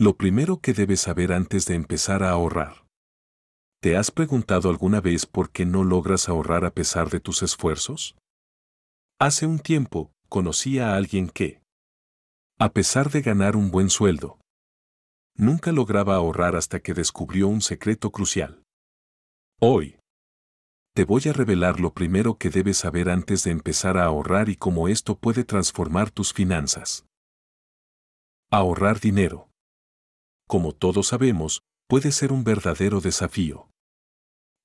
lo primero que debes saber antes de empezar a ahorrar. ¿Te has preguntado alguna vez por qué no logras ahorrar a pesar de tus esfuerzos? Hace un tiempo, conocí a alguien que, a pesar de ganar un buen sueldo, nunca lograba ahorrar hasta que descubrió un secreto crucial. Hoy, te voy a revelar lo primero que debes saber antes de empezar a ahorrar y cómo esto puede transformar tus finanzas. Ahorrar dinero como todos sabemos, puede ser un verdadero desafío.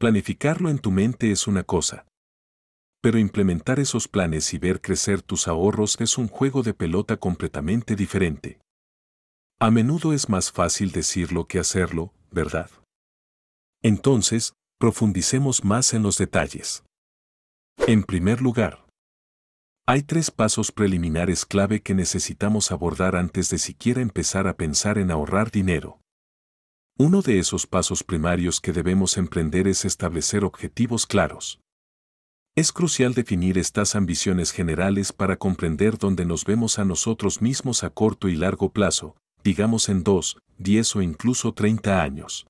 Planificarlo en tu mente es una cosa. Pero implementar esos planes y ver crecer tus ahorros es un juego de pelota completamente diferente. A menudo es más fácil decirlo que hacerlo, ¿verdad? Entonces, profundicemos más en los detalles. En primer lugar, hay tres pasos preliminares clave que necesitamos abordar antes de siquiera empezar a pensar en ahorrar dinero. Uno de esos pasos primarios que debemos emprender es establecer objetivos claros. Es crucial definir estas ambiciones generales para comprender dónde nos vemos a nosotros mismos a corto y largo plazo, digamos en 2, 10 o incluso 30 años.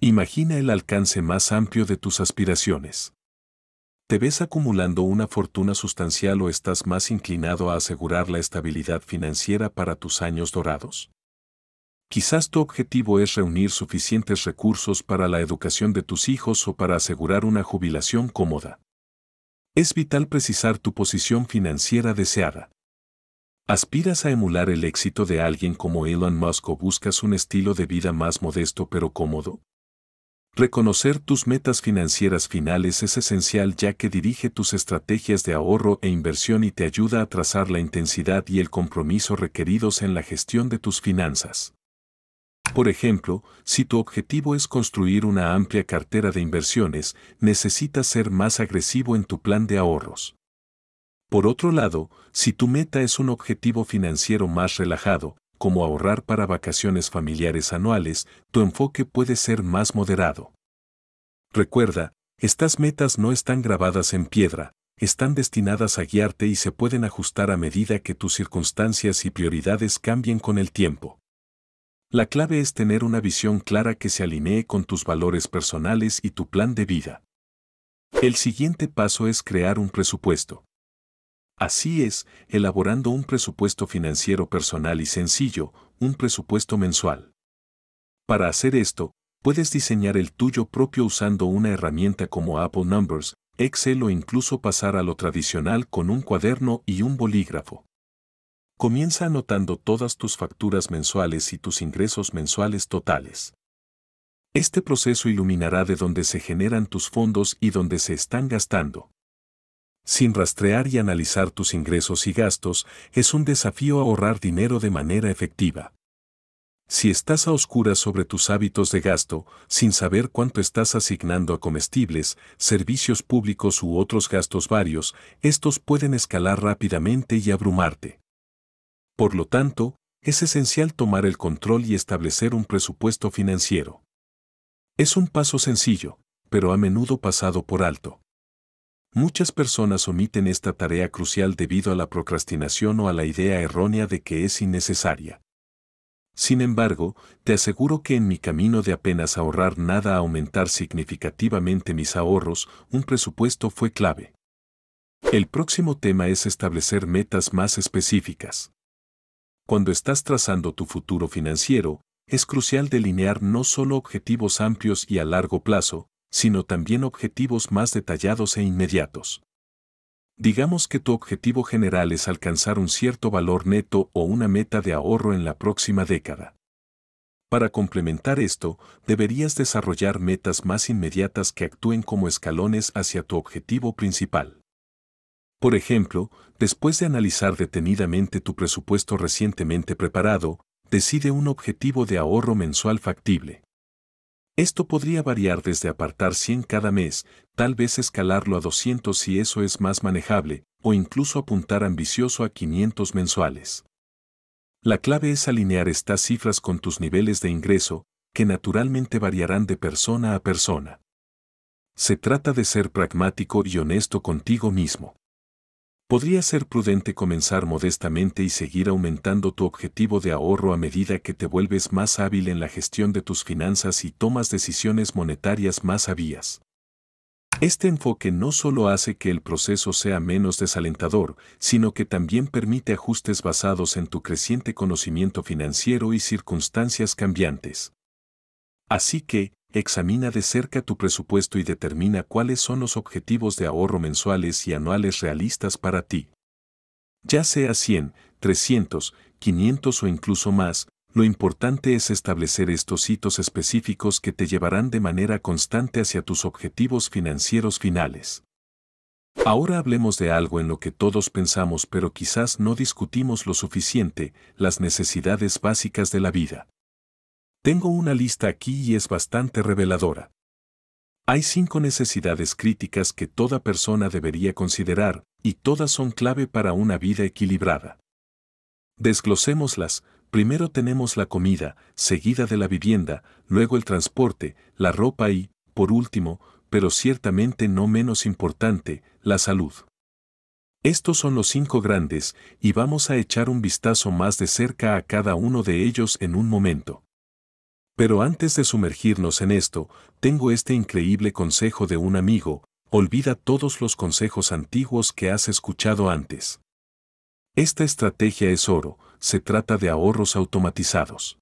Imagina el alcance más amplio de tus aspiraciones. ¿Te ves acumulando una fortuna sustancial o estás más inclinado a asegurar la estabilidad financiera para tus años dorados? Quizás tu objetivo es reunir suficientes recursos para la educación de tus hijos o para asegurar una jubilación cómoda. Es vital precisar tu posición financiera deseada. ¿Aspiras a emular el éxito de alguien como Elon Musk o buscas un estilo de vida más modesto pero cómodo? Reconocer tus metas financieras finales es esencial ya que dirige tus estrategias de ahorro e inversión y te ayuda a trazar la intensidad y el compromiso requeridos en la gestión de tus finanzas. Por ejemplo, si tu objetivo es construir una amplia cartera de inversiones, necesitas ser más agresivo en tu plan de ahorros. Por otro lado, si tu meta es un objetivo financiero más relajado, como ahorrar para vacaciones familiares anuales, tu enfoque puede ser más moderado. Recuerda, estas metas no están grabadas en piedra, están destinadas a guiarte y se pueden ajustar a medida que tus circunstancias y prioridades cambien con el tiempo. La clave es tener una visión clara que se alinee con tus valores personales y tu plan de vida. El siguiente paso es crear un presupuesto. Así es, elaborando un presupuesto financiero personal y sencillo, un presupuesto mensual. Para hacer esto, puedes diseñar el tuyo propio usando una herramienta como Apple Numbers, Excel o incluso pasar a lo tradicional con un cuaderno y un bolígrafo. Comienza anotando todas tus facturas mensuales y tus ingresos mensuales totales. Este proceso iluminará de dónde se generan tus fondos y dónde se están gastando. Sin rastrear y analizar tus ingresos y gastos, es un desafío ahorrar dinero de manera efectiva. Si estás a oscuras sobre tus hábitos de gasto, sin saber cuánto estás asignando a comestibles, servicios públicos u otros gastos varios, estos pueden escalar rápidamente y abrumarte. Por lo tanto, es esencial tomar el control y establecer un presupuesto financiero. Es un paso sencillo, pero a menudo pasado por alto. Muchas personas omiten esta tarea crucial debido a la procrastinación o a la idea errónea de que es innecesaria. Sin embargo, te aseguro que en mi camino de apenas ahorrar nada a aumentar significativamente mis ahorros, un presupuesto fue clave. El próximo tema es establecer metas más específicas. Cuando estás trazando tu futuro financiero, es crucial delinear no solo objetivos amplios y a largo plazo, sino también objetivos más detallados e inmediatos. Digamos que tu objetivo general es alcanzar un cierto valor neto o una meta de ahorro en la próxima década. Para complementar esto, deberías desarrollar metas más inmediatas que actúen como escalones hacia tu objetivo principal. Por ejemplo, después de analizar detenidamente tu presupuesto recientemente preparado, decide un objetivo de ahorro mensual factible. Esto podría variar desde apartar 100 cada mes, tal vez escalarlo a 200 si eso es más manejable, o incluso apuntar ambicioso a 500 mensuales. La clave es alinear estas cifras con tus niveles de ingreso, que naturalmente variarán de persona a persona. Se trata de ser pragmático y honesto contigo mismo podría ser prudente comenzar modestamente y seguir aumentando tu objetivo de ahorro a medida que te vuelves más hábil en la gestión de tus finanzas y tomas decisiones monetarias más sabias. Este enfoque no solo hace que el proceso sea menos desalentador, sino que también permite ajustes basados en tu creciente conocimiento financiero y circunstancias cambiantes. Así que, examina de cerca tu presupuesto y determina cuáles son los objetivos de ahorro mensuales y anuales realistas para ti. Ya sea 100, 300, 500 o incluso más, lo importante es establecer estos hitos específicos que te llevarán de manera constante hacia tus objetivos financieros finales. Ahora hablemos de algo en lo que todos pensamos pero quizás no discutimos lo suficiente, las necesidades básicas de la vida. Tengo una lista aquí y es bastante reveladora. Hay cinco necesidades críticas que toda persona debería considerar, y todas son clave para una vida equilibrada. Desglosémoslas, primero tenemos la comida, seguida de la vivienda, luego el transporte, la ropa y, por último, pero ciertamente no menos importante, la salud. Estos son los cinco grandes, y vamos a echar un vistazo más de cerca a cada uno de ellos en un momento. Pero antes de sumergirnos en esto, tengo este increíble consejo de un amigo, olvida todos los consejos antiguos que has escuchado antes. Esta estrategia es oro, se trata de ahorros automatizados.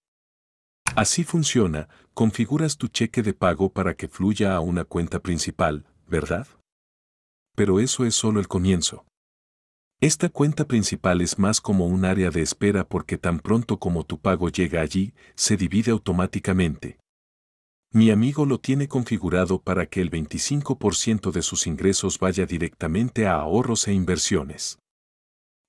Así funciona, configuras tu cheque de pago para que fluya a una cuenta principal, ¿verdad? Pero eso es solo el comienzo. Esta cuenta principal es más como un área de espera porque tan pronto como tu pago llega allí, se divide automáticamente. Mi amigo lo tiene configurado para que el 25% de sus ingresos vaya directamente a ahorros e inversiones.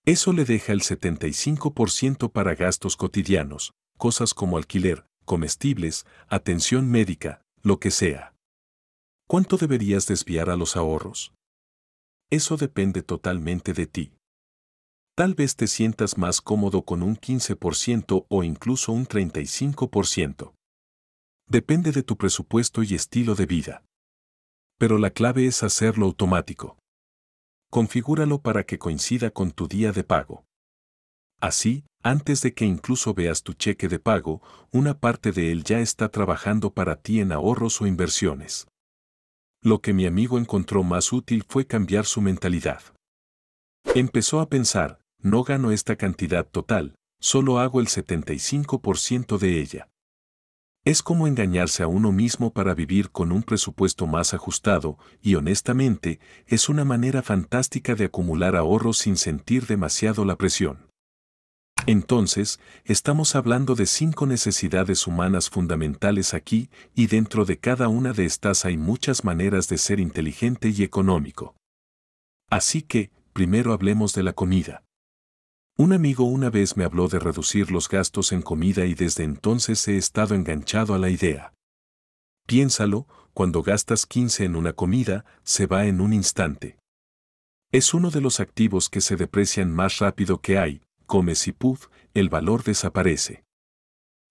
Eso le deja el 75% para gastos cotidianos, cosas como alquiler, comestibles, atención médica, lo que sea. ¿Cuánto deberías desviar a los ahorros? Eso depende totalmente de ti. Tal vez te sientas más cómodo con un 15% o incluso un 35%. Depende de tu presupuesto y estilo de vida. Pero la clave es hacerlo automático. Configúralo para que coincida con tu día de pago. Así, antes de que incluso veas tu cheque de pago, una parte de él ya está trabajando para ti en ahorros o inversiones. Lo que mi amigo encontró más útil fue cambiar su mentalidad. Empezó a pensar, no gano esta cantidad total, solo hago el 75% de ella. Es como engañarse a uno mismo para vivir con un presupuesto más ajustado y honestamente es una manera fantástica de acumular ahorros sin sentir demasiado la presión. Entonces, estamos hablando de cinco necesidades humanas fundamentales aquí y dentro de cada una de estas hay muchas maneras de ser inteligente y económico. Así que, primero hablemos de la comida. Un amigo una vez me habló de reducir los gastos en comida y desde entonces he estado enganchado a la idea. Piénsalo, cuando gastas 15 en una comida, se va en un instante. Es uno de los activos que se deprecian más rápido que hay, comes y puff, el valor desaparece.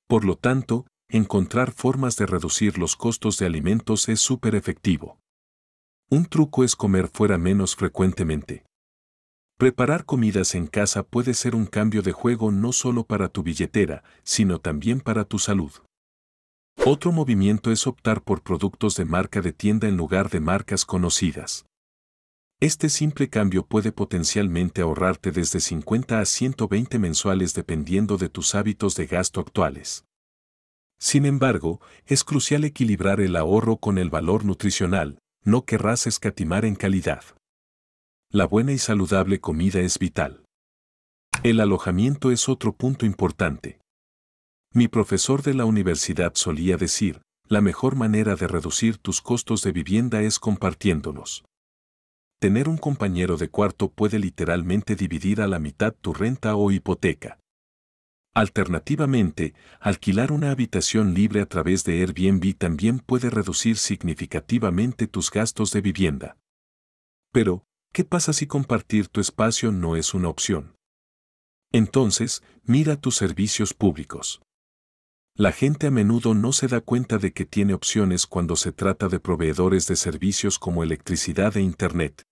Por lo tanto, encontrar formas de reducir los costos de alimentos es súper efectivo. Un truco es comer fuera menos frecuentemente. Preparar comidas en casa puede ser un cambio de juego no solo para tu billetera, sino también para tu salud. Otro movimiento es optar por productos de marca de tienda en lugar de marcas conocidas. Este simple cambio puede potencialmente ahorrarte desde 50 a 120 mensuales dependiendo de tus hábitos de gasto actuales. Sin embargo, es crucial equilibrar el ahorro con el valor nutricional, no querrás escatimar en calidad la buena y saludable comida es vital. El alojamiento es otro punto importante. Mi profesor de la universidad solía decir, la mejor manera de reducir tus costos de vivienda es compartiéndolos. Tener un compañero de cuarto puede literalmente dividir a la mitad tu renta o hipoteca. Alternativamente, alquilar una habitación libre a través de Airbnb también puede reducir significativamente tus gastos de vivienda. Pero, ¿Qué pasa si compartir tu espacio no es una opción? Entonces, mira tus servicios públicos. La gente a menudo no se da cuenta de que tiene opciones cuando se trata de proveedores de servicios como electricidad e Internet.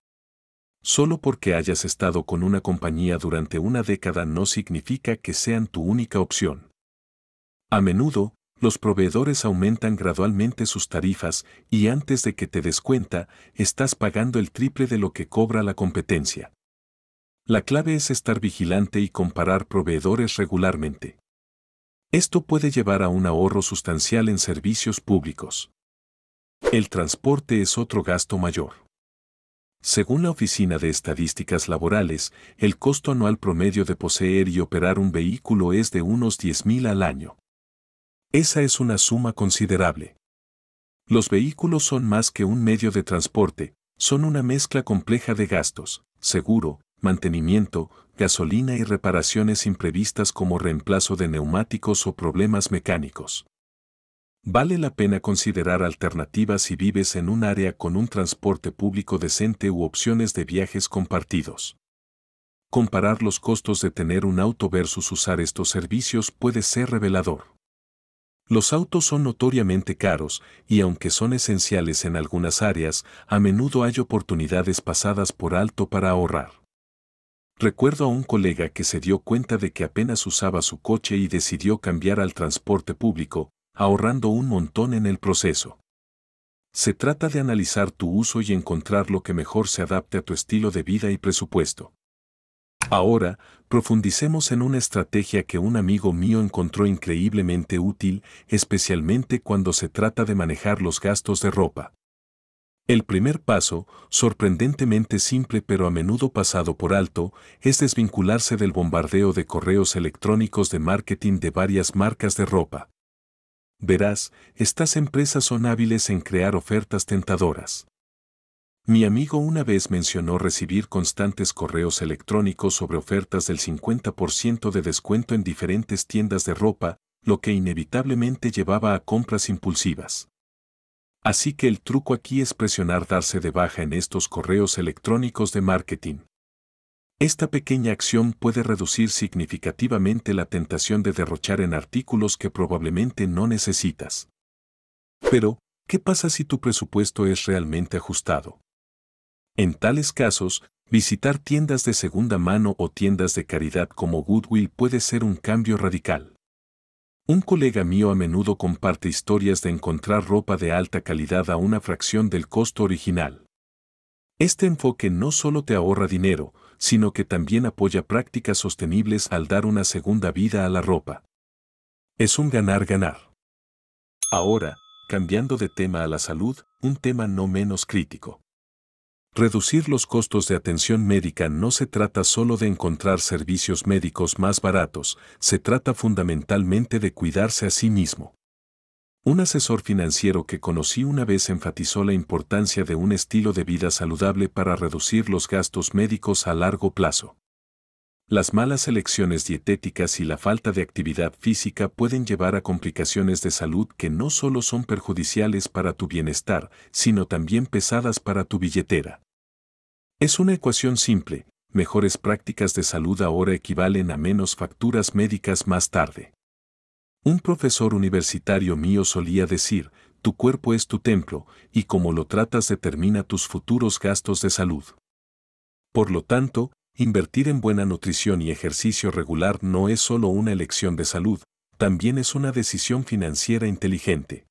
Solo porque hayas estado con una compañía durante una década no significa que sean tu única opción. A menudo, los proveedores aumentan gradualmente sus tarifas y antes de que te des cuenta, estás pagando el triple de lo que cobra la competencia. La clave es estar vigilante y comparar proveedores regularmente. Esto puede llevar a un ahorro sustancial en servicios públicos. El transporte es otro gasto mayor. Según la Oficina de Estadísticas Laborales, el costo anual promedio de poseer y operar un vehículo es de unos 10.000 al año. Esa es una suma considerable. Los vehículos son más que un medio de transporte, son una mezcla compleja de gastos, seguro, mantenimiento, gasolina y reparaciones imprevistas como reemplazo de neumáticos o problemas mecánicos. Vale la pena considerar alternativas si vives en un área con un transporte público decente u opciones de viajes compartidos. Comparar los costos de tener un auto versus usar estos servicios puede ser revelador. Los autos son notoriamente caros y aunque son esenciales en algunas áreas, a menudo hay oportunidades pasadas por alto para ahorrar. Recuerdo a un colega que se dio cuenta de que apenas usaba su coche y decidió cambiar al transporte público, ahorrando un montón en el proceso. Se trata de analizar tu uso y encontrar lo que mejor se adapte a tu estilo de vida y presupuesto. Ahora, profundicemos en una estrategia que un amigo mío encontró increíblemente útil, especialmente cuando se trata de manejar los gastos de ropa. El primer paso, sorprendentemente simple pero a menudo pasado por alto, es desvincularse del bombardeo de correos electrónicos de marketing de varias marcas de ropa. Verás, estas empresas son hábiles en crear ofertas tentadoras. Mi amigo una vez mencionó recibir constantes correos electrónicos sobre ofertas del 50% de descuento en diferentes tiendas de ropa, lo que inevitablemente llevaba a compras impulsivas. Así que el truco aquí es presionar darse de baja en estos correos electrónicos de marketing. Esta pequeña acción puede reducir significativamente la tentación de derrochar en artículos que probablemente no necesitas. Pero, ¿qué pasa si tu presupuesto es realmente ajustado? En tales casos, visitar tiendas de segunda mano o tiendas de caridad como Goodwill puede ser un cambio radical. Un colega mío a menudo comparte historias de encontrar ropa de alta calidad a una fracción del costo original. Este enfoque no solo te ahorra dinero, sino que también apoya prácticas sostenibles al dar una segunda vida a la ropa. Es un ganar-ganar. Ahora, cambiando de tema a la salud, un tema no menos crítico. Reducir los costos de atención médica no se trata solo de encontrar servicios médicos más baratos, se trata fundamentalmente de cuidarse a sí mismo. Un asesor financiero que conocí una vez enfatizó la importancia de un estilo de vida saludable para reducir los gastos médicos a largo plazo. Las malas elecciones dietéticas y la falta de actividad física pueden llevar a complicaciones de salud que no solo son perjudiciales para tu bienestar, sino también pesadas para tu billetera. Es una ecuación simple, mejores prácticas de salud ahora equivalen a menos facturas médicas más tarde. Un profesor universitario mío solía decir, tu cuerpo es tu templo, y como lo tratas determina tus futuros gastos de salud. Por lo tanto, invertir en buena nutrición y ejercicio regular no es solo una elección de salud, también es una decisión financiera inteligente.